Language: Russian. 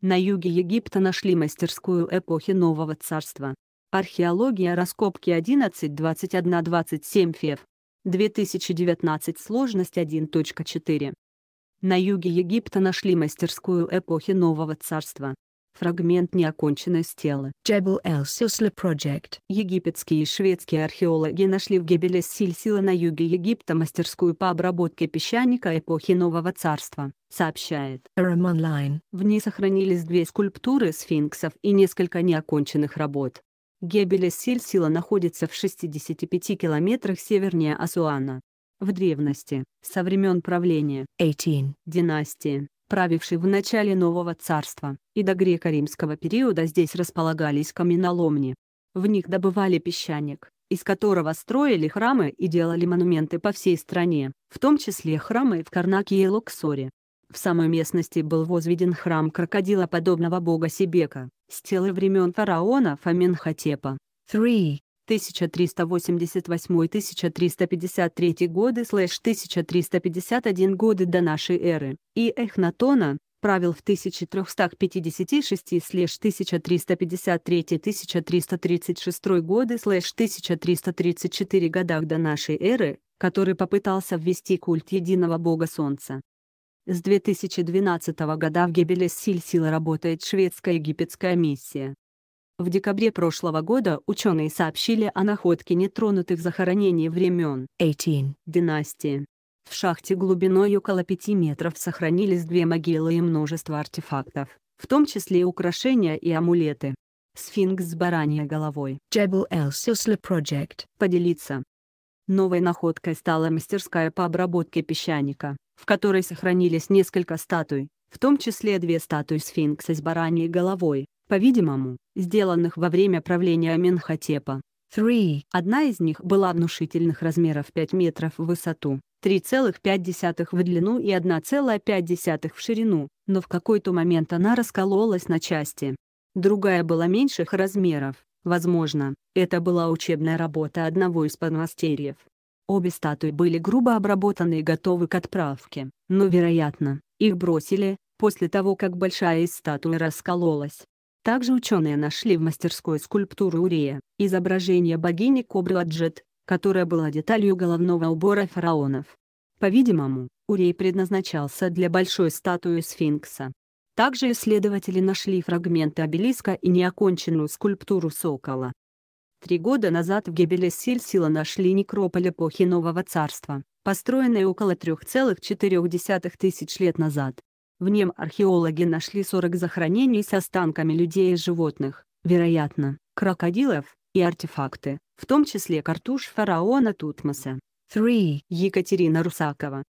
На юге Египта нашли мастерскую эпохи Нового Царства. Археология раскопки 11 21 27 фев. 2019 сложность 1.4. На юге Египта нашли мастерскую эпохи Нового Царства фрагмент неоконченной стелы. Джебел эл Сюсла Project. Египетские и шведские археологи нашли в Гебеле Сильсила на юге Египта мастерскую по обработке песчаника эпохи Нового Царства, сообщает Ром Онлайн. В ней сохранились две скульптуры сфинксов и несколько неоконченных работ. Гебеле Сильсила находится в 65 километрах севернее Асуана. В древности, со времен правления 18. династии, правивший в начале Нового Царства, и до греко-римского периода здесь располагались каменоломни. В них добывали песчаник, из которого строили храмы и делали монументы по всей стране, в том числе храмы в Карнаке и Луксоре. В самой местности был возведен храм крокодила подобного бога Сибека, с тела времен фараона Фаменхотепа. 3. 1388-1353 годы слэш 1351 годы до нашей эры, и Эхнатона, правил в 1356 слэш 1353-1336 годы слэш 1334 годах до нашей эры, который попытался ввести культ единого бога Солнца. С 2012 года в Гебелес сила работает шведско-египетская миссия, в декабре прошлого года ученые сообщили о находке нетронутых захоронений времен 18 династии. В шахте глубиной около 5 метров сохранились две могилы и множество артефактов, в том числе украшения и амулеты. Сфинкс с бараньей головой. Джебл Эл Сюсла Project. Поделиться. Новой находкой стала мастерская по обработке песчаника, в которой сохранились несколько статуй, в том числе две статуи сфинкса с бараньей головой, по-видимому, сделанных во время правления Аменхотепа. 3. Одна из них была внушительных размеров 5 метров в высоту, 3,5 в длину и 1,5 в ширину, но в какой-то момент она раскололась на части. Другая была меньших размеров, возможно, это была учебная работа одного из подмастерьев. Обе статуи были грубо обработаны и готовы к отправке, но, вероятно, их бросили, после того как большая из статуи раскололась. Также ученые нашли в мастерской скульптуру Урия, изображение богини Кобра Аджет, которая была деталью головного убора фараонов. По-видимому, Урей предназначался для большой статуи сфинкса. Также исследователи нашли фрагменты обелиска и неоконченную скульптуру сокола. Три года назад в Гебеле сильсила нашли некрополь эпохи Нового Царства, построенный около 3,4 тысяч лет назад. В нем археологи нашли 40 захоронений с останками людей и животных, вероятно, крокодилов, и артефакты, в том числе картуш фараона Тутмоса. 3. Екатерина Русакова,